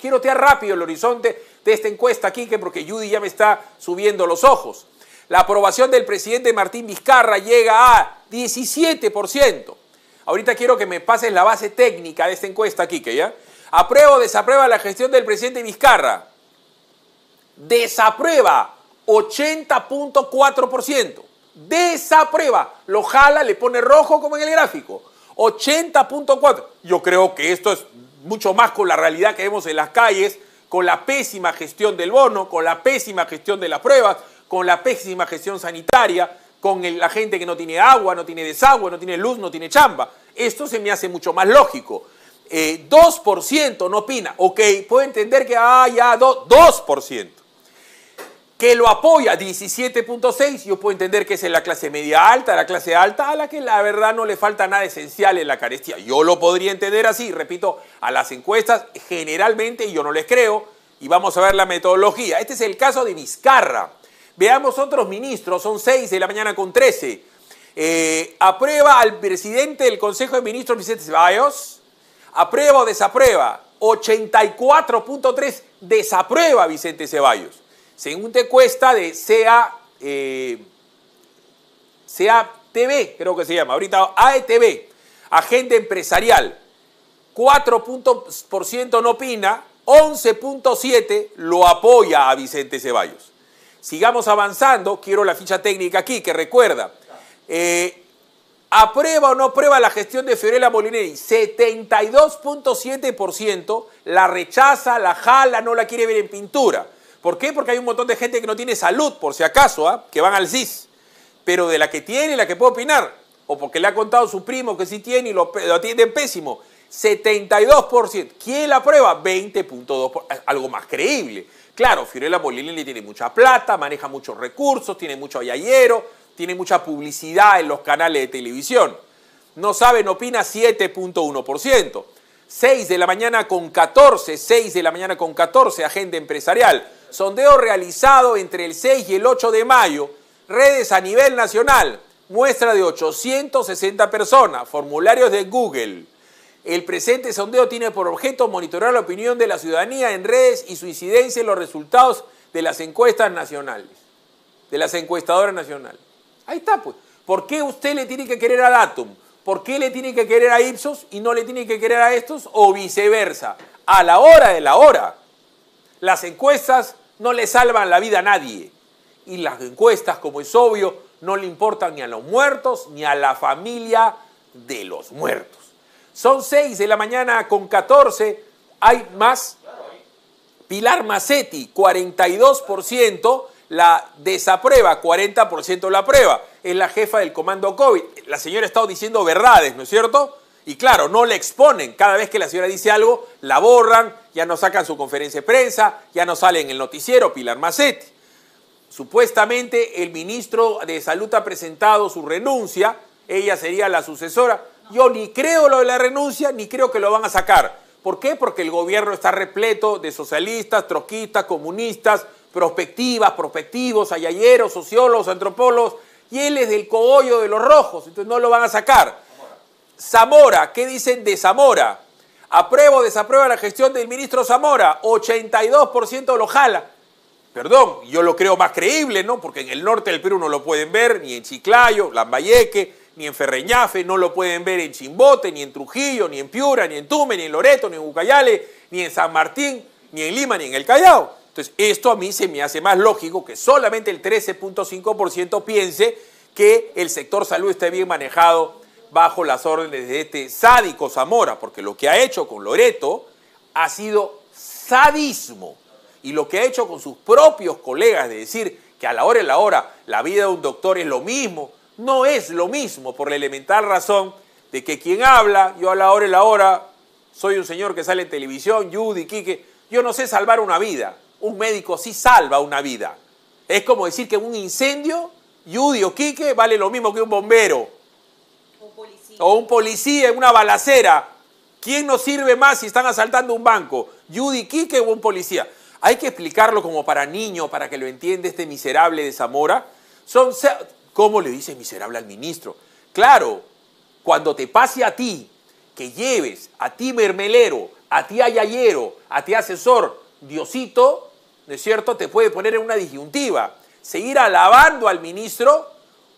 Quiero rápido el horizonte de esta encuesta, aquí, porque Judy ya me está subiendo los ojos. La aprobación del presidente Martín Vizcarra llega a 17%. Ahorita quiero que me pases la base técnica de esta encuesta, Quique, ¿ya? ¿Aprueba o desaprueba la gestión del presidente Vizcarra? Desaprueba 80.4%. Desaprueba. Lo jala, le pone rojo como en el gráfico. 80.4. Yo creo que esto es mucho más con la realidad que vemos en las calles, con la pésima gestión del bono, con la pésima gestión de las pruebas, con la pésima gestión sanitaria, con la gente que no tiene agua, no tiene desagüe, no tiene luz, no tiene chamba. Esto se me hace mucho más lógico. 2% eh, no opina. Ok, puedo entender que, ah, 2% que lo apoya 17.6, yo puedo entender que es en la clase media alta, la clase alta, a la que la verdad no le falta nada esencial en la carestía. Yo lo podría entender así, repito, a las encuestas generalmente yo no les creo y vamos a ver la metodología. Este es el caso de Vizcarra. Veamos otros ministros, son 6 de la mañana con 13. Eh, aprueba al presidente del Consejo de Ministros, Vicente Ceballos. Aprueba o desaprueba. 84.3 desaprueba Vicente Ceballos. Según te cuesta de CA, eh, CATV, creo que se llama, ahorita AETV, agente empresarial, 4% no opina, 11.7 lo apoya a Vicente Ceballos. Sigamos avanzando, quiero la ficha técnica aquí, que recuerda, eh, aprueba o no aprueba la gestión de Fiorella Molineri, 72.7% la rechaza, la jala, no la quiere ver en pintura. ¿Por qué? Porque hay un montón de gente que no tiene salud, por si acaso, ¿ah? que van al CIS. Pero de la que tiene, la que puede opinar, o porque le ha contado su primo que sí tiene y lo, atiende pésimo, 72%. ¿Quién la prueba? 20.2%, algo más creíble. Claro, Fiorella Molinelli tiene mucha plata, maneja muchos recursos, tiene mucho ayayero, tiene mucha publicidad en los canales de televisión. No saben, opina 7.1%. 6 de la mañana con 14, 6 de la mañana con 14, agenda empresarial sondeo realizado entre el 6 y el 8 de mayo, redes a nivel nacional, muestra de 860 personas, formularios de Google. El presente sondeo tiene por objeto monitorar la opinión de la ciudadanía en redes y su incidencia en los resultados de las encuestas nacionales, de las encuestadoras nacionales. Ahí está, pues. ¿Por qué usted le tiene que querer a Datum? ¿Por qué le tiene que querer a Ipsos y no le tiene que querer a estos? O viceversa. A la hora de la hora. Las encuestas no le salvan la vida a nadie. Y las encuestas, como es obvio, no le importan ni a los muertos ni a la familia de los muertos. Son 6 de la mañana con 14. Hay más. Pilar Macetti, 42%, la desaprueba, 40% la aprueba. Es la jefa del comando COVID. La señora ha estado diciendo verdades, ¿no es cierto? Y claro, no le exponen. Cada vez que la señora dice algo, la borran, ya no sacan su conferencia de prensa, ya no sale en el noticiero Pilar Macetti. Supuestamente el ministro de Salud ha presentado su renuncia, ella sería la sucesora. Yo ni creo lo de la renuncia, ni creo que lo van a sacar. ¿Por qué? Porque el gobierno está repleto de socialistas, troquistas, comunistas, prospectivas, prospectivos, ayayeros, sociólogos, antropólogos, y él es del cogollo de los rojos, entonces no lo van a sacar. Zamora, ¿qué dicen de Zamora? Apruebo o desaprueba la gestión del ministro Zamora, 82% lo jala. Perdón, yo lo creo más creíble, ¿no? Porque en el norte del Perú no lo pueden ver, ni en Chiclayo, Lambayeque, ni en Ferreñafe, no lo pueden ver en Chimbote, ni en Trujillo, ni en Piura, ni en Tume, ni en Loreto, ni en Ucayale, ni en San Martín, ni en Lima, ni en el Callao. Entonces, esto a mí se me hace más lógico que solamente el 13.5% piense que el sector salud esté bien manejado bajo las órdenes de este sádico Zamora, porque lo que ha hecho con Loreto ha sido sadismo. Y lo que ha hecho con sus propios colegas de decir que a la hora y la hora la vida de un doctor es lo mismo, no es lo mismo por la elemental razón de que quien habla, yo a la hora y la hora soy un señor que sale en televisión, Judy, Quique, yo no sé salvar una vida, un médico sí salva una vida. Es como decir que un incendio, Judy o Quique vale lo mismo que un bombero o un policía en una balacera, ¿quién nos sirve más si están asaltando un banco? ¿Judy Quique o un policía? Hay que explicarlo como para niño, para que lo entienda este miserable de Zamora. Son, ¿Cómo le dice miserable al ministro? Claro, cuando te pase a ti, que lleves a ti mermelero, a ti ayayero, a ti asesor, Diosito, ¿no es cierto?, te puede poner en una disyuntiva. Seguir alabando al ministro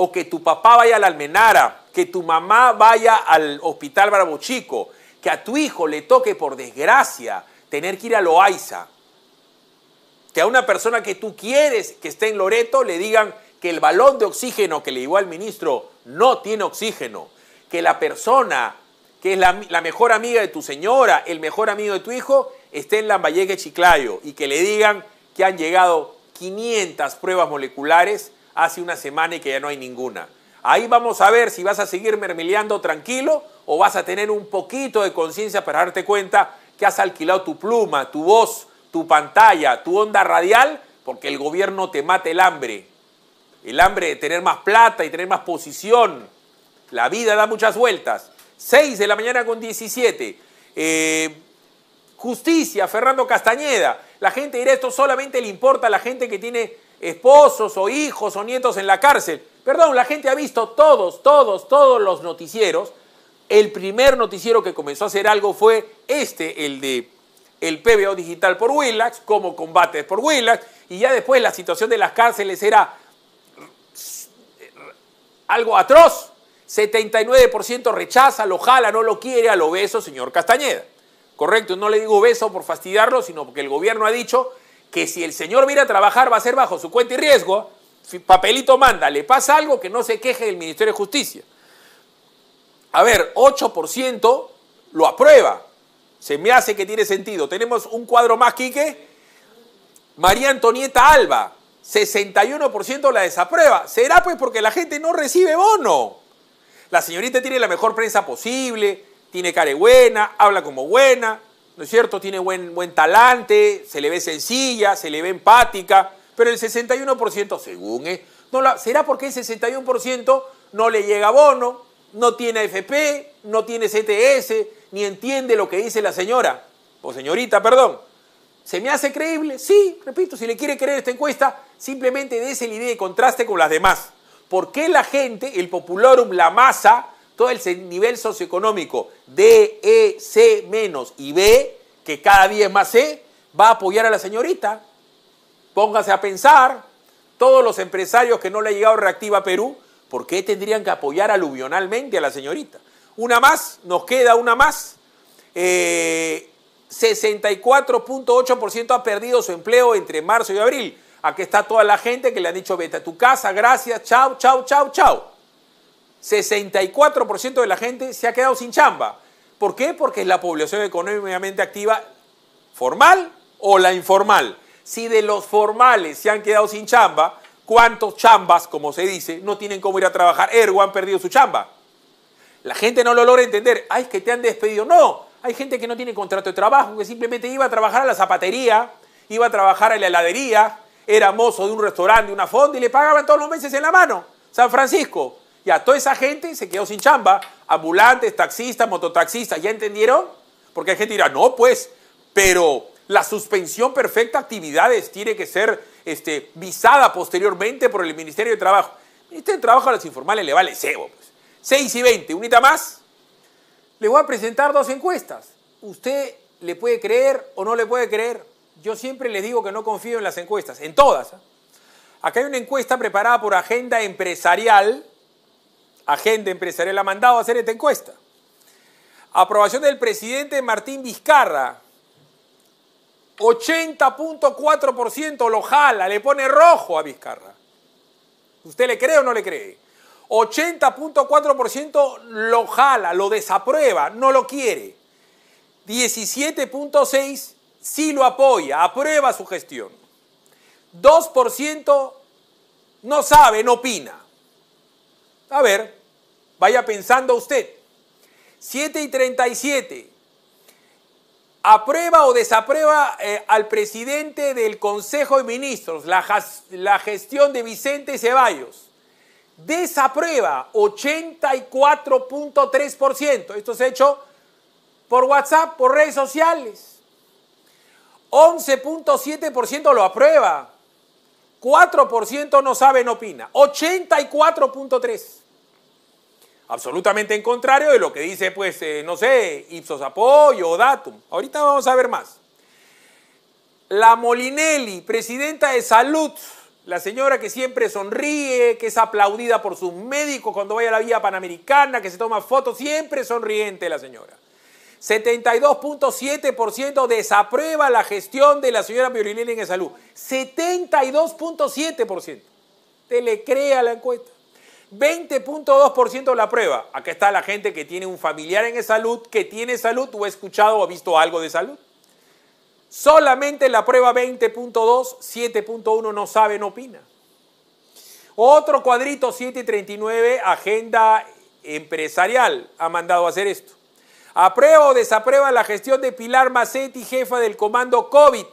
o que tu papá vaya a la almenara, que tu mamá vaya al hospital Bravo Chico, que a tu hijo le toque por desgracia tener que ir a Loaiza, que a una persona que tú quieres que esté en Loreto le digan que el balón de oxígeno que le llegó al ministro no tiene oxígeno, que la persona que es la, mejor amiga de tu señora, el mejor amigo de tu hijo, esté en Lambayeque Chiclayo y que le digan que han llegado 500 pruebas moleculares hace una semana y que ya no hay ninguna. Ahí vamos a ver si vas a seguir mermeleando tranquilo o vas a tener un poquito de conciencia para darte cuenta que has alquilado tu pluma, tu voz, tu pantalla, tu onda radial, porque el gobierno te mata el hambre. El hambre de tener más plata y tener más posición. La vida da muchas vueltas. 6 de la mañana con 17. Eh, justicia, Fernando Castañeda. La gente dirá, esto solamente le importa a la gente que tiene esposos o hijos o nietos en la cárcel. Perdón, la gente ha visto todos, todos, todos los noticieros. El primer noticiero que comenzó a hacer algo fue este, el de el PBO digital por Willax, como combates por Willax, y ya después la situación de las cárceles era algo atroz. 79% rechaza, lo jala, no lo quiere al obeso señor Castañeda. Correcto, no le digo beso por fastidiarlo, sino porque el gobierno ha dicho que si el señor viene a trabajar va a ser bajo su cuenta y riesgo, papelito manda, le pasa algo que no se queje del Ministerio de Justicia. A ver, 8% lo aprueba. Se me hace que tiene sentido. Tenemos un cuadro más, Quique. María Antonieta Alba, 61% la desaprueba. ¿Será pues porque la gente no recibe bono? La señorita tiene la mejor prensa posible, tiene cara buena, habla como buena, ¿no es cierto? Tiene buen, buen talante, se le ve sencilla, se le ve empática, pero el 61%, según es, ¿eh? no la, será porque el 61% no le llega bono, no tiene AFP, no tiene CTS, ni entiende lo que dice la señora, o señorita, perdón. ¿Se me hace creíble? Sí, repito, si le quiere creer esta encuesta, simplemente dése la idea de contraste con las demás. ¿Por qué la gente, el populorum, la masa, todo el nivel socioeconómico D, E, C menos y B, que cada día es más C, va a apoyar a la señorita. Póngase a pensar, todos los empresarios que no le ha llegado Reactiva Perú, ¿por qué tendrían que apoyar aluvionalmente a la señorita? Una más, nos queda una más. 64.8% eh, ha perdido su empleo entre marzo y abril. Aquí está toda la gente que le han dicho, vete a tu casa, gracias, chao, chao, chao, chao. 64% de la gente se ha quedado sin chamba. ¿Por qué? Porque es la población económicamente activa formal o la informal. Si de los formales se han quedado sin chamba, ¿cuántos chambas, como se dice, no tienen cómo ir a trabajar? Ergo han perdido su chamba. La gente no lo logra entender. Ay, es que te han despedido. No, hay gente que no tiene contrato de trabajo, que simplemente iba a trabajar a la zapatería, iba a trabajar a la heladería, era mozo de un restaurante, una fonda y le pagaban todos los meses en la mano. San Francisco, y a toda esa gente se quedó sin chamba. Ambulantes, taxistas, mototaxistas, ¿ya entendieron? Porque hay gente que dirá, no, pues, pero la suspensión perfecta de actividades tiene que ser este, visada posteriormente por el Ministerio de Trabajo. El Ministerio de Trabajo a los informales le vale cebo. Pues. 6 y 20, unita más. Le voy a presentar dos encuestas. Usted le puede creer o no le puede creer. Yo siempre les digo que no confío en las encuestas, en todas. ¿ah? Acá hay una encuesta preparada por Agenda Empresarial Agenda Empresarial ha mandado a hacer esta encuesta. Aprobación del presidente Martín Vizcarra. 80.4% lo jala, le pone rojo a Vizcarra. ¿Usted le cree o no le cree? 80.4% lo jala, lo desaprueba, no lo quiere. 17.6% sí lo apoya, aprueba su gestión. 2% no sabe, no opina. A ver, Vaya pensando usted. 7 y 37. Aprueba o desaprueba eh, al presidente del Consejo de Ministros la, la gestión de Vicente Ceballos. Desaprueba 84.3%. Esto se ha hecho por WhatsApp, por redes sociales. 11.7% lo aprueba. 4% no sabe, no opina. 84.3% absolutamente en contrario de lo que dice, pues, eh, no sé, Ipsos Apoyo o Datum. Ahorita vamos a ver más. La Molinelli, presidenta de Salud, la señora que siempre sonríe, que es aplaudida por sus médicos cuando vaya a la vía panamericana, que se toma fotos, siempre sonriente la señora. 72.7% desaprueba la gestión de la señora Molinelli en salud. 72.7%. Te le crea la encuesta. 20.2% de la prueba. Acá está la gente que tiene un familiar en salud, que tiene salud o ha escuchado o ha visto algo de salud. Solamente la prueba 20.2, 7.1 no sabe, no opina. Otro cuadrito 739, agenda empresarial, ha mandado a hacer esto. Aprueba o desaprueba la gestión de Pilar Macetti, jefa del comando COVID.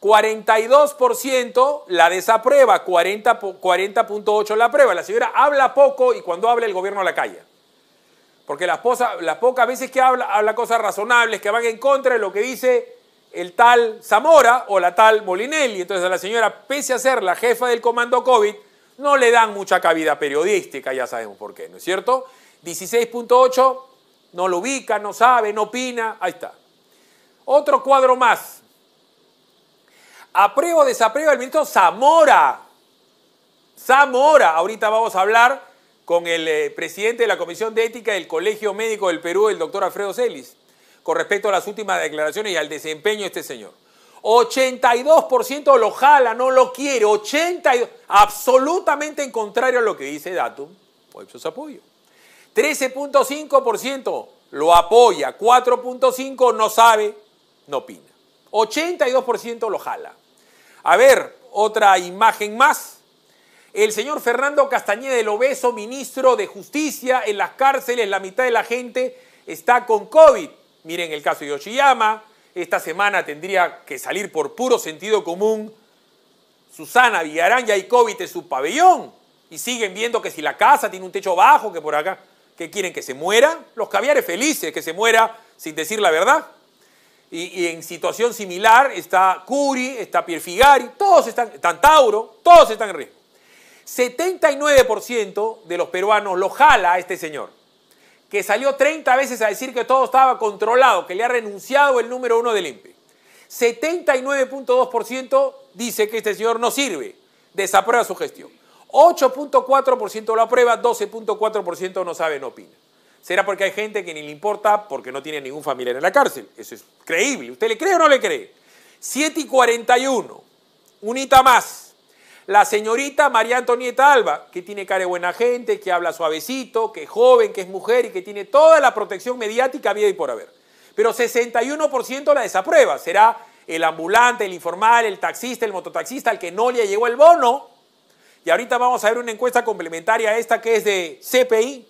42% la desaprueba, 40.8% la aprueba. La señora habla poco y cuando habla el gobierno la calla. Porque las, las pocas veces que habla, habla cosas razonables que van en contra de lo que dice el tal Zamora o la tal Molinelli. Entonces a la señora, pese a ser la jefa del comando COVID, no le dan mucha cabida periodística, ya sabemos por qué, ¿no es cierto? 16.8, no lo ubica, no sabe, no opina, ahí está. Otro cuadro más, Aprueba o desaprueba el ministro Zamora. Zamora. Ahorita vamos a hablar con el eh, presidente de la Comisión de Ética del Colegio Médico del Perú, el doctor Alfredo Celis, con respecto a las últimas declaraciones y al desempeño de este señor. 82% lo jala, no lo quiere. 82, absolutamente en contrario a lo que dice Datum, pues es apoyo. 13.5% lo apoya, 4.5% no sabe, no opina. 82% lo jala. A ver, otra imagen más. El señor Fernando Castañeda, el obeso ministro de Justicia, en las cárceles la mitad de la gente está con COVID. Miren el caso de Yoshiyama, esta semana tendría que salir por puro sentido común. Susana Villarán ya hay COVID en su pabellón y siguen viendo que si la casa tiene un techo bajo, que por acá, que quieren que se muera, los caviares felices, que se muera sin decir la verdad. Y, en situación similar está Curi, está Pierfigari, todos están, están Tauro, todos están en riesgo. 79% de los peruanos lo jala a este señor, que salió 30 veces a decir que todo estaba controlado, que le ha renunciado el número uno del INPE. 79.2% dice que este señor no sirve, desaprueba su gestión. 8.4% lo aprueba, 12.4% no sabe, no opina será porque hay gente que ni le importa porque no tiene ningún familiar en la cárcel. Eso es creíble. ¿Usted le cree o no le cree? 7 y 41, unita más. La señorita María Antonieta Alba, que tiene cara de buena gente, que habla suavecito, que es joven, que es mujer y que tiene toda la protección mediática vida y por haber. Pero 61% la desaprueba. Será el ambulante, el informal, el taxista, el mototaxista, al que no le llegó el bono. Y ahorita vamos a ver una encuesta complementaria a esta que es de CPI,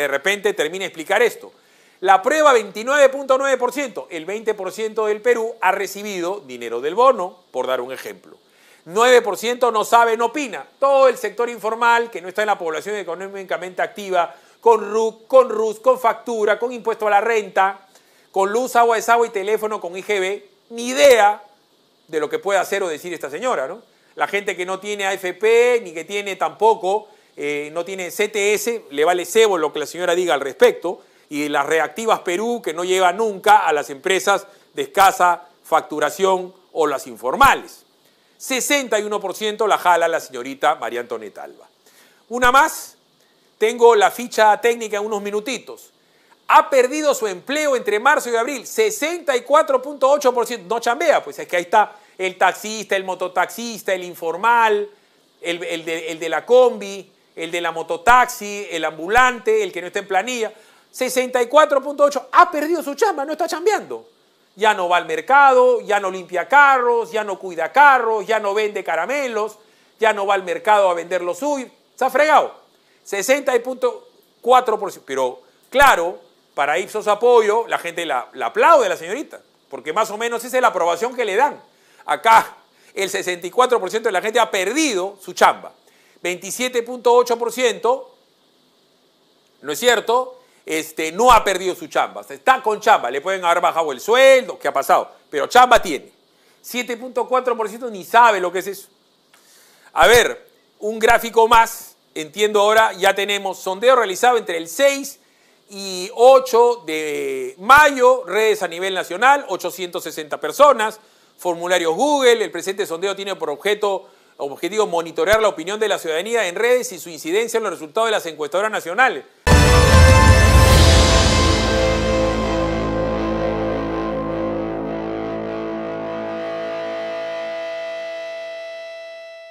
de repente termine explicar esto. La prueba 29.9%, el 20% del Perú ha recibido dinero del bono, por dar un ejemplo. 9% no sabe, no opina. Todo el sector informal que no está en la población económicamente activa, con RUC, con RUS, con factura, con impuesto a la renta, con luz, agua, desagüe y teléfono, con IGB, ni idea de lo que puede hacer o decir esta señora, ¿no? La gente que no tiene AFP, ni que tiene tampoco eh, no tiene CTS, le vale cebo lo que la señora diga al respecto, y las reactivas Perú, que no llega nunca a las empresas de escasa facturación o las informales. 61% la jala la señorita María Antonieta Alba. Una más, tengo la ficha técnica en unos minutitos. Ha perdido su empleo entre marzo y abril, 64.8%. No chambea, pues es que ahí está el taxista, el mototaxista, el informal, el, el de la combi, el de la mototaxi, el ambulante, el que no está en planilla. 64.8 ha perdido su chamba, no está chambeando. Ya no va al mercado, ya no limpia carros, ya no cuida carros, ya no vende caramelos, ya no va al mercado a vender lo suyo. Se ha fregado. 60.4%. Pero claro, para Ipsos Apoyo, la gente la, la aplaude a la señorita, porque más o menos esa es la aprobación que le dan. Acá el 64% de la gente ha perdido su chamba. 27.8%, ¿no es cierto? Este, no ha perdido su chamba, está con chamba, le pueden haber bajado el sueldo, ¿qué ha pasado? Pero chamba tiene. 7.4% ni sabe lo que es eso. A ver, un gráfico más, entiendo ahora, ya tenemos sondeo realizado entre el 6 y 8 de mayo, redes a nivel nacional, 860 personas, formulario Google, el presente sondeo tiene por objeto objetivo monitorear la opinión de la ciudadanía en redes y su incidencia en los resultados de las encuestadoras nacionales.